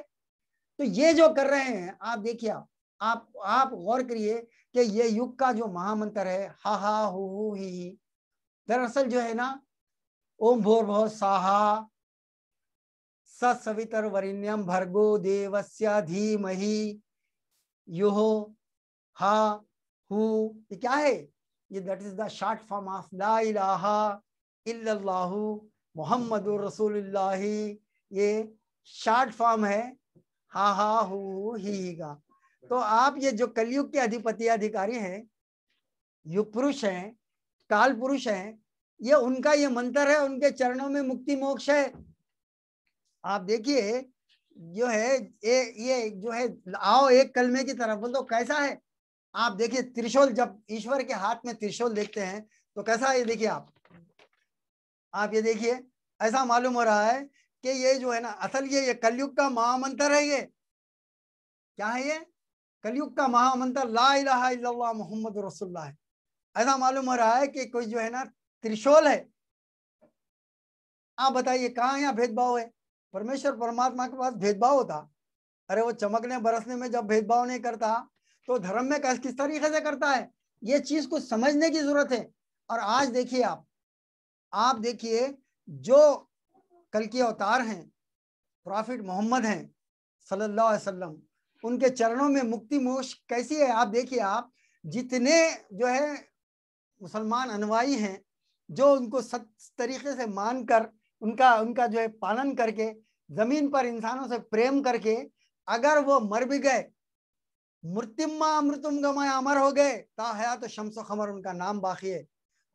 तो ये जो कर रहे हैं आप देखिए आप आप गौर करिए कि ये युग का जो महामंत्र है हा हा हु ही दरअसल जो है ना ओम भोर भो साहा वरिण्यम भर्गो देवस्या धीमहि यो हा हु ये क्या है ये that is the short form of ला इलाहा इल्लल्लाहु मोहम्मदुर रसूलुल्लाह ये शॉर्ट फॉर्म है हा हा हु ही का तो आप ये जो कलयुग के अधिपति अधिकारी हैं युग पुरुष हैं काल पुरुष हैं ये उनका ये मंत्र है उनके चरणों में मुक्ति मोक्ष है आप देखिए जो है ये ये जो है आओ एक कलमे की तरफ बोल दो कैसा है आप देखिए त्रिशूल जब ईश्वर के हाथ में त्रिशूल देखते हैं तो कैसा है ये देखिए आप आप ये देखिए ऐसा मालूम हो रहा है कि ये जो है ना असल ये ये कलयुग का महामंत्र है ये क्या है ये कलयुग का महामंत्र ला इला मोहम्मद रसुल्ला है ऐसा मालूम हो रहा है कि कोई जो है ना त्रिशूल है आप बताइए कहाँ यहाँ भेदभाव है परमेश्वर परमात्मा के पास भेदभाव होता अरे वो चमकने बरसने में जब भेदभाव नहीं करता तो धर्म में कैसे किस तरीके से करता है ये चीज को समझने की जरूरत है और आज देखिए आप आप देखिए जो कल के अवतार हैं प्रॉफिट मोहम्मद हैं सल्लल्लाहु अलैहि वसल्लम उनके चरणों में मुक्ति मोक्ष कैसी है आप देखिए आप जितने जो है मुसलमान अनवाई हैं जो उनको सत तरीके से मानकर उनका उनका जो है पालन करके जमीन पर इंसानों से प्रेम करके अगर वो मर भी गए मृत्युमा अमृतुम गमय अमर हो गए ता हया तो शमसो खमर उनका नाम बाकी है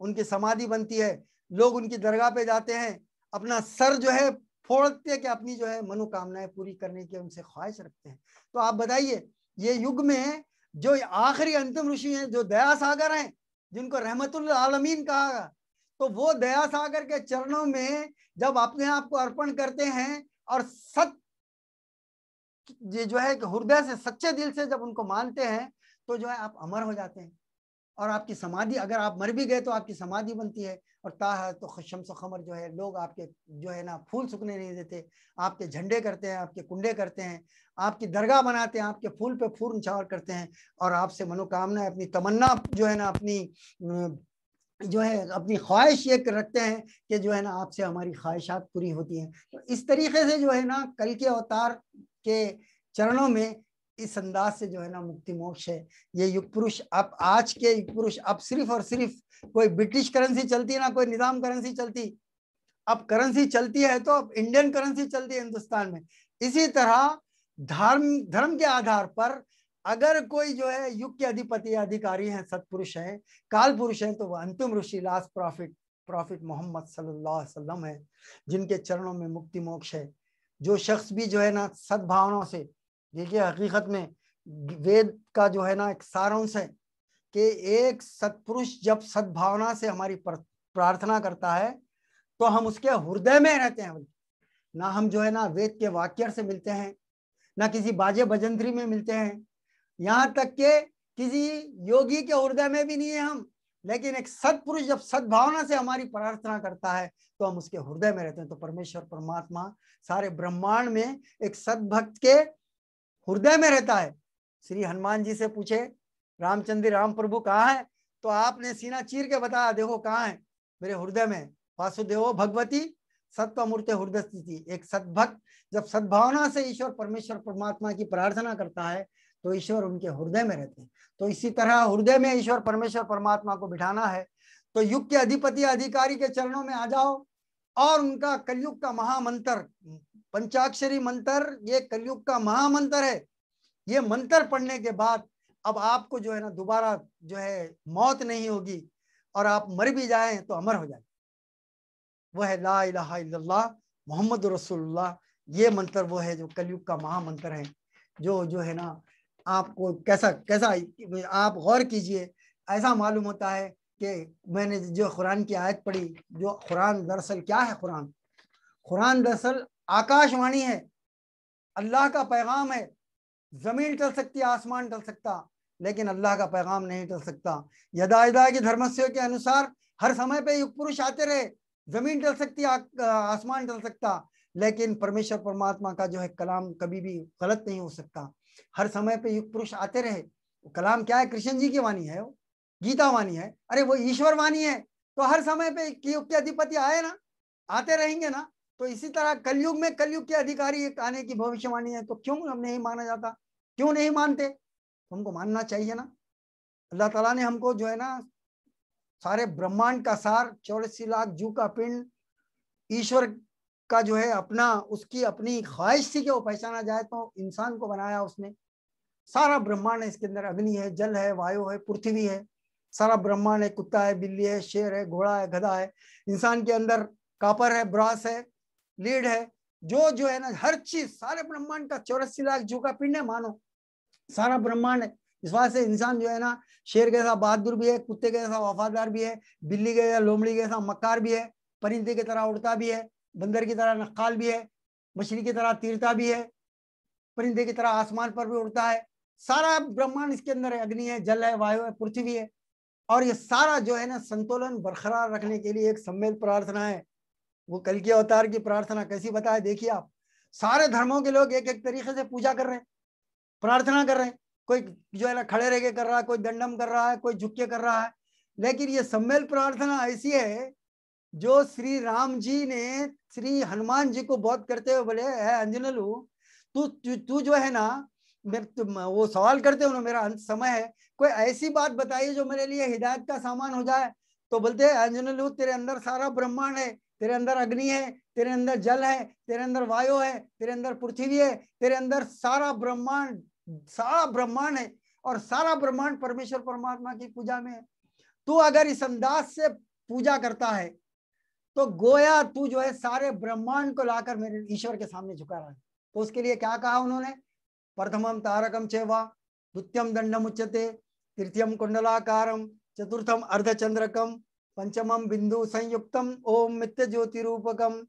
उनकी समाधि बनती है लोग उनकी दरगाह पे जाते हैं अपना सर जो है फोड़ते कि अपनी जो है मनोकामनाएं पूरी करने की उनसे ख्वाहिश रखते हैं तो आप बताइए ये युग में जो आखिरी अंतिम ऋषि हैं जो दया सागर हैं जिनको रहमतुल आलमीन कहा तो वो दया सागर के चरणों में जब अपने आप को अर्पण करते हैं और सत जो है कि हृदय से सच्चे दिल से जब उनको मानते हैं तो जो है आप अमर हो जाते हैं और आपकी समाधि अगर आप मर भी गए तो आपकी समाधि बनती है और ता है तो शम्स खमर जो है लोग आपके जो है ना फूल सूखने नहीं देते आपके झंडे करते हैं आपके कुंडे करते हैं आपकी दरगाह बनाते हैं आपके फूल पे फूल उछावर करते हैं और आपसे मनोकामना अपनी तमन्ना जो है ना अपनी जो है अपनी ख्वाहिश ये रखते हैं कि जो है ना आपसे हमारी ख्वाहिशात पूरी होती हैं तो इस तरीके से जो है ना कल के अवतार के चरणों में इस अंदाज से जो है ना मुक्ति मोक्ष है ये युग पुरुष अब आज के युग पुरुष अब सिर्फ और सिर्फ कोई ब्रिटिश करेंसी चलती है ना कोई निजाम करेंसी चलती अब करेंसी चलती है तो अब इंडियन करेंसी चलती है हिंदुस्तान में इसी तरह धर्म धर्म के आधार पर अगर कोई जो है युग के अधिपति अधिकारी हैं सत्पुरुष हैं काल पुरुष हैं तो वह अंतिम ऋषि लास्ट प्रॉफिट प्रॉफिट मोहम्मद सल्लल्लाहु अलैहि वसल्लम है जिनके चरणों में मुक्ति मोक्ष है जो शख्स भी जो है ना सद्भावना से देखिए हकीकत में वेद का जो है ना एक सारांश है कि एक सत्पुरुष जब सद्भावना से हमारी प्रार्थना करता है तो हम उसके हृदय में रहते हैं ना हम जो है ना वेद के वाक्य से मिलते हैं ना किसी बाजे बजंतरी में मिलते हैं यहाँ तक के किसी योगी के हृदय में भी नहीं है हम लेकिन एक सत्पुरुष जब सद्भावना से हमारी प्रार्थना करता है तो हम उसके हृदय में रहते हैं तो परमेश्वर परमात्मा सारे ब्रह्मांड में एक सदभक्त के हृदय में रहता है श्री हनुमान जी से पूछे रामचंद्र राम प्रभु कहाँ है तो आपने सीना चीर के बताया देखो कहाँ है मेरे हृदय में वासुदेव भगवती सत्वमूर्त हृदय स्थिति एक सदभक्त जब सद्भावना से ईश्वर परमेश्वर परमात्मा की प्रार्थना करता है तो ईश्वर उनके हृदय में रहते हैं तो इसी तरह हृदय में ईश्वर परमेश्वर परमात्मा को बिठाना है तो युग के अधिपति अधिकारी के चरणों में आ जाओ और उनका कलयुग का महामंत्र पंचाक्षरी मंत्र ये कलयुग का महामंत्र है ये मंत्र पढ़ने के बाद अब आपको जो है ना दोबारा जो है मौत नहीं होगी और आप मर भी जाए तो अमर हो जाए वह है ला इला मोहम्मद रसुल्ला ये मंत्र वो है जो कलयुग का महामंत्र है जो जो है ना आपको कैसा कैसा आप गौर कीजिए ऐसा मालूम होता है कि मैंने जो कुरान की आयत पढ़ी जो कुरान दरअसल क्या है कुरान कुरान दरअसल आकाशवाणी है अल्लाह का पैगाम है ज़मीन टल सकती आसमान टल सकता लेकिन अल्लाह का पैगाम नहीं टल सकता यदा की धर्मस्यों के अनुसार हर समय पे युग पुरुष आते रहे ज़मीन टल सकती आसमान टल सकता लेकिन परमेश्वर परमात्मा का जो है कलाम कभी भी गलत नहीं हो सकता हर समय पे युग पुरुष आते रहे कलाम क्या है कृष्ण जी की वाणी है वो गीता वाणी है अरे वो ईश्वर वाणी है तो हर समय पे युग के अधिपति आए ना आते रहेंगे ना तो इसी तरह कलयुग में कलयुग के अधिकारी आने की भविष्यवाणी है तो क्यों हम नहीं माना जाता क्यों नहीं मानते हमको मानना चाहिए ना अल्लाह तला ने हमको जो है ना सारे ब्रह्मांड का सार चौरासी लाख जू का पिंड ईश्वर का जो है अपना उसकी अपनी ख्वाहिश थी कि वो पहचाना जाए तो इंसान को बनाया उसने सारा ब्रह्मांड है इसके अंदर अग्नि है जल है वायु है पृथ्वी है सारा ब्रह्मांड है कुत्ता है बिल्ली है शेर है घोड़ा है गधा है इंसान के अंदर कापर है ब्रास है लीड है जो जो है ना हर चीज सारे ब्रह्मांड का चौरासी लाख जो का पिंड है मानो सारा ब्रह्मांड है इस वजह से इंसान जो है ना शेर के साथ बहादुर भी है कुत्ते के साथ वफादार भी है बिल्ली के साथ लोमड़ी के साथ मक्कार भी है परिंदे की तरह उड़ता भी है बंदर की तरह नक्काल भी है मछली की तरह तीरता भी है परिंदे की तरह आसमान पर भी उड़ता है सारा ब्रह्मांड इसके अंदर है अग्नि है जल है वायु है पृथ्वी है और ये सारा जो है ना संतुलन बरकरार रखने के लिए एक सम्मिलित प्रार्थना है वो कल के अवतार की प्रार्थना कैसी बताए देखिए आप सारे धर्मों के लोग एक एक तरीके से पूजा कर रहे हैं प्रार्थना कर रहे हैं कोई जो है ना खड़े रह के कर रहा है कोई दंडम कर रहा है कोई झुक के कर रहा है लेकिन ये सम्मेल प्रार्थना ऐसी है जो श्री राम जी ने श्री हनुमान जी को बहुत करते हुए बोले है अंजनलू तू तू जो है ना मेरे वो सवाल करते हो ना मेरा समय है कोई ऐसी बात बताइए जो मेरे लिए हिदायत का सामान हो जाए तो बोलते हैं अंजनलू तेरे अंदर सारा ब्रह्मांड है तेरे अंदर अग्नि है तेरे अंदर जल है तेरे अंदर वायु है तेरे अंदर पृथ्वी है तेरे अंदर सारा ब्रह्मांड सारा ब्रह्मांड है और सारा ब्रह्मांड परमेश्वर परमात्मा की पूजा में है तू अगर इस अंदाज से पूजा करता है तो गोया तू जो है सारे ब्रह्मांड को लाकर मेरे ईश्वर के सामने झुका रहा है तो उसके लिए क्या कहा उन्होंने प्रथमम तारकम चेवा द्वितीयम दंडम उच्चते तृतीयम कुंडलाकारम चतुर्थम अर्धचंद्रकम पंचमम बिंदु संयुक्तम ओम मित्य ज्योति रूपकम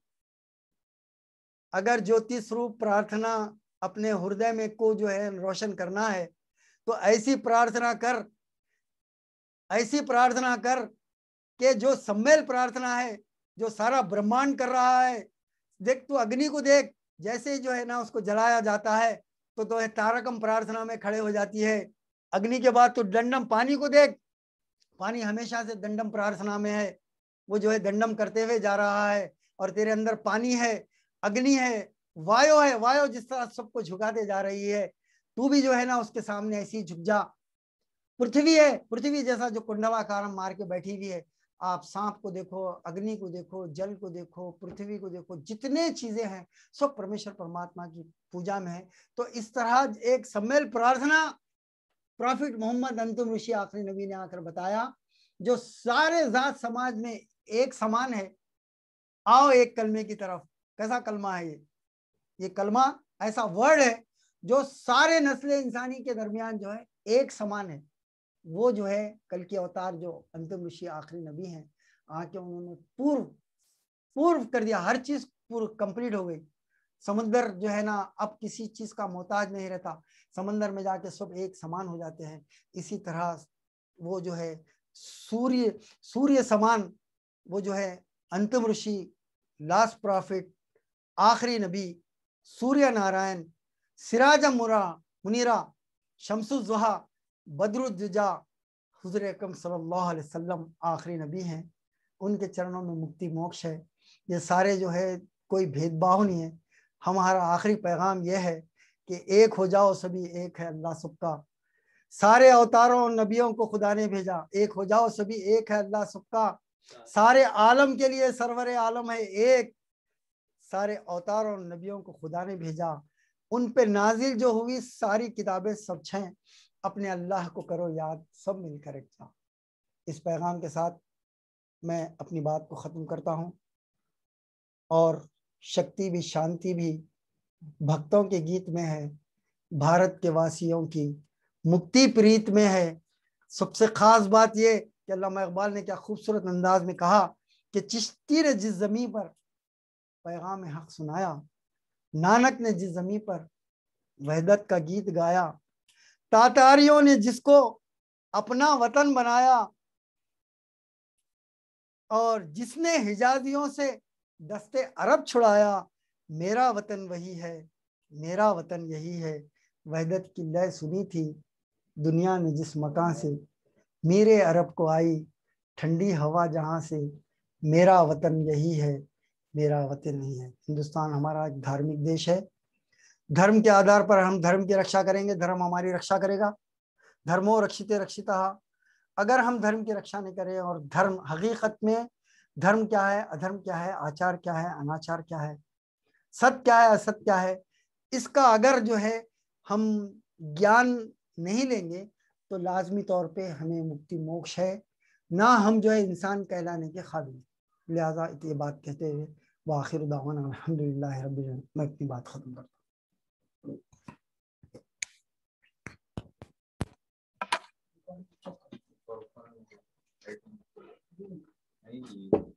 अगर ज्योति स्वरूप प्रार्थना अपने हृदय में को जो है रोशन करना है तो ऐसी प्रार्थना कर ऐसी प्रार्थना कर के जो सम्मेल प्रार्थना है जो सारा ब्रह्मांड कर रहा है देख तू अग्नि को देख जैसे जो है ना उसको जलाया जाता है तो तो है तारकम प्रार्थना में खड़े हो जाती है अग्नि के बाद तो दंडम पानी को देख पानी हमेशा से दंडम प्रार्थना में है वो जो है दंडम करते हुए जा रहा है और तेरे अंदर पानी है अग्नि है वायु है वायु जिस तरह सबको झुकाते जा रही है तू भी जो है ना उसके सामने ऐसी झुक जा पृथ्वी है पृथ्वी जैसा जो कुंडलाकार मार के बैठी हुई है आप सांप को देखो अग्नि को देखो जल को देखो पृथ्वी को देखो जितने चीजें हैं सब परमेश्वर परमात्मा की पूजा में है तो इस तरह एक सम्मेल प्रार्थना प्रॉफिट मोहम्मद अंतुम ऋषि आखिरी नबी ने आकर बताया जो सारे जात समाज में एक समान है आओ एक कलमे की तरफ कैसा कलमा है ये ये कलमा ऐसा वर्ड है जो सारे नस्ल इंसानी के दरमियान जो है एक समान है वो जो है कल के अवतार जो अंतिम ऋषि आखिरी नबी हैं आके उन्होंने पूर्व पूर्व कर दिया हर चीज पूर्व कंप्लीट हो गई समंदर जो है ना अब किसी चीज का मोहताज नहीं रहता समंदर में जाके सब एक समान हो जाते हैं इसी तरह वो जो है सूर्य सूर्य समान वो जो है अंतिम ऋषि लास्ट प्रॉफिट आखिरी नबी सूर्य नारायण सिराज मुरा मुनीरा शमसुजहा बदरुजा हजर अकम सल्लाम आखिरी नबी हैं उनके चरणों में मुक्ति मोक्ष है ये सारे जो है कोई भेदभाव नहीं है हमारा आखिरी पैगाम यह है कि एक हो जाओ सभी एक है अल्लाह सबका सारे अवतारों और नबियों को खुदा ने भेजा एक हो जाओ सभी एक है अल्लाह सबका सारे आलम के लिए सरवर आलम है एक सारे अवतार और नबियों को खुदा ने भेजा उन पे नाजिल जो हुई सारी किताबें सब छः अपने अल्लाह को करो याद सब मिलकर एक जाओ इस पैगाम के साथ मैं अपनी बात को ख़त्म करता हूँ और शक्ति भी शांति भी भक्तों के गीत में है भारत के वासियों की मुक्ति प्रीत में है सबसे ख़ास बात यह कि अल्लामा इकबाल ने क्या खूबसूरत अंदाज में कहा कि चिश्ती ने जिस जमी पर पैगाम हक सुनाया नानक ने जिस जमी पर वहदत का गीत गाया तातारियों ने जिसको अपना वतन बनाया और जिसने हिजाजियों से दस्ते अरब छुड़ाया मेरा वतन वही है मेरा वतन यही है वहदत की लय सुनी थी दुनिया ने जिस मकान से मेरे अरब को आई ठंडी हवा जहाँ से मेरा वतन यही है मेरा वतन नहीं है हिंदुस्तान हमारा एक धार्मिक देश है धर्म के आधार पर हम धर्म की रक्षा करेंगे धर्म हमारी रक्षा करेगा धर्मो रक्षित रक्षिता अगर हम धर्म की रक्षा नहीं करें और धर्म हकीकत में धर्म क्या है अधर्म क्या है आचार क्या है अनाचार क्या है सत्य क्या है असत क्या है इसका अगर जो है हम ज्ञान नहीं लेंगे तो लाजमी तौर पे हमें मुक्ति मोक्ष है ना हम जो है इंसान कहलाने के काबिल लिहाजा ये बात कहते हुए वाखिर दावान अलहमदिल्ला मैं अपनी बात ख़त्म करता Entendi.